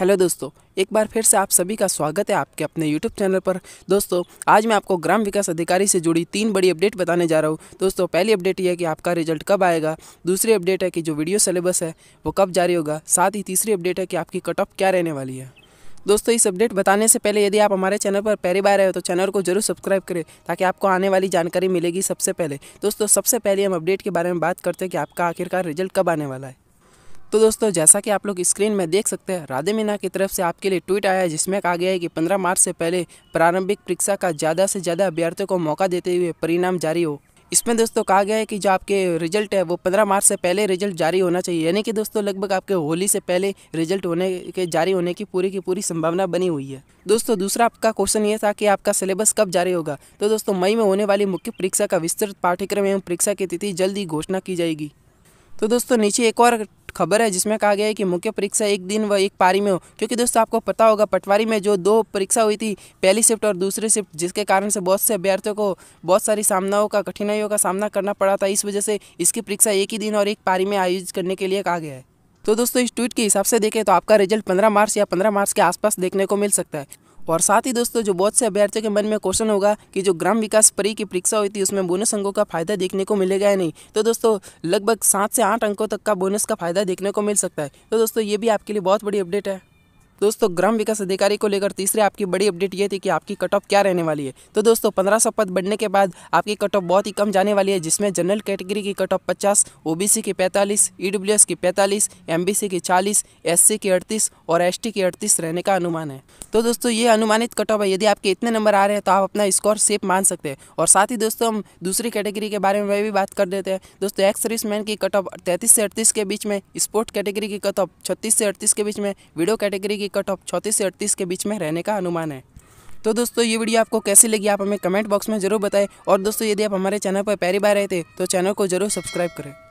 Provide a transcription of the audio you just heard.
hello दोस्तों एक बार फिर से आप सभी का स्वागत है आपके अपने यूट्यूब चैनल पर दोस्तों आज मैं आपको ग्राम विकास अधिकारी से जुड़ी तीन बड़ी अपडेट बताने जा रहा हूँ दोस्तों पहली अपडेट यह है कि आपका रिजल्ट कब आएगा दूसरी अपडेट है कि जो वीडियो सिलेबस है वो कब जारी होगा साथ ही तीसरी अपडेट है कि आपकी कट ऑफ क्या रहने वाली है दोस्तों इस अपडेट बताने से पहले यदि आप हमारे चैनल पर पहली बार आए हो तो चैनल को जरूर सब्सक्राइब करें ताकि आपको आने वाली जानकारी मिलेगी सबसे पहले दोस्तों सबसे पहले हम अपडेट के बारे में बात करते हैं कि आपका आखिरकार रिजल्ट कब आने वाला है तो दोस्तों जैसा कि आप लोग स्क्रीन में देख सकते हैं राधे मीना की तरफ से आपके लिए ट्वीट आया है जिसमें कहा गया है कि 15 मार्च से पहले प्रारंभिक परीक्षा का ज़्यादा से ज़्यादा अभ्यर्थियों को मौका देते हुए परिणाम जारी हो इसमें दोस्तों कहा गया है कि जो आपके रिजल्ट है वो पंद्रह मार्च से पहले रिजल्ट जारी होना चाहिए यानी कि दोस्तों लगभग आपके होली से पहले रिजल्ट होने के जारी होने की पूरी की पूरी संभावना बनी हुई है दोस्तों दूसरा आपका क्वेश्चन ये था कि आपका सिलेबस कब जारी होगा तो दोस्तों मई में होने वाली मुख्य परीक्षा का विस्तृत पाठ्यक्रम एवं परीक्षा की तिथि जल्द ही घोषणा की जाएगी तो दोस्तों नीचे एक और खबर है जिसमें कहा गया है कि मुख्य परीक्षा एक दिन व एक पारी में हो क्योंकि दोस्तों आपको पता होगा पटवारी में जो दो परीक्षा हुई थी पहली शिफ्ट और दूसरी शिफ्ट जिसके कारण से बहुत से अभ्यर्थियों को बहुत सारी सामनाओं का कठिनाइयों का सामना करना पड़ा था इस वजह से इसकी परीक्षा एक ही दिन और एक पारी में आयोजित करने के लिए कहा गया है तो दोस्तों इस ट्वीट के हिसाब से देखें तो आपका रिजल्ट पंद्रह मार्च या पंद्रह मार्च के आसपास देखने को मिल सकता है और साथ ही दोस्तों जो बहुत से अभ्यर्थियों के मन में क्वेश्चन होगा कि जो ग्राम विकास परी की परीक्षा हुई थी उसमें बोनस अंकों का फायदा देखने को मिलेगा या नहीं तो दोस्तों लगभग सात से आठ अंकों तक का बोनस का फायदा देखने को मिल सकता है तो दोस्तों ये भी आपके लिए बहुत बड़ी अपडेट है दोस्तों ग्राम विकास अधिकारी को लेकर तीसरे आपकी बड़ी अपडेट ये थी कि आपकी कट ऑफ क्या रहने वाली है तो दोस्तों पंद्रह सौ पद बढ़ने के बाद आपकी कट ऑफ बहुत ही कम जाने वाली है जिसमें जनरल कैटेगरी की कट ऑफ पचास ओ की पैंतालीस ईडब्ल्यू e की पैंतालीस एम की चालीस एस की अड़तीस और एस की अड़तीस रहने का अनुमान है तो दोस्तों ये अनुमानित कट ऑफ है यदि आपके इतने नंबर आ रहे हैं तो आप अपना स्कोर सेफ मान सकते हैं और साथ ही दोस्तों हम दूसरी कैटेगरी के बारे में भी बात कर देते हैं दोस्तों एक्स मैन की कट ऑफ तैंतीस से अड़तीस के बीच में स्पोर्ट कैटेगरी की कट ऑफ छत्तीस से अड़तीस के बीच में वीडियो कैटेगरी की कट ऑफ छत्तीस से अड़तीस के बीच में रहने का अनुमान है तो दोस्तों ये वीडियो आपको कैसी लगी आप हमें कमेंट बॉक्स में ज़रूर बताएं और दोस्तों यदि आप हमारे चैनल पर पहली बार रहे थे तो चैनल को ज़रूर सब्सक्राइब करें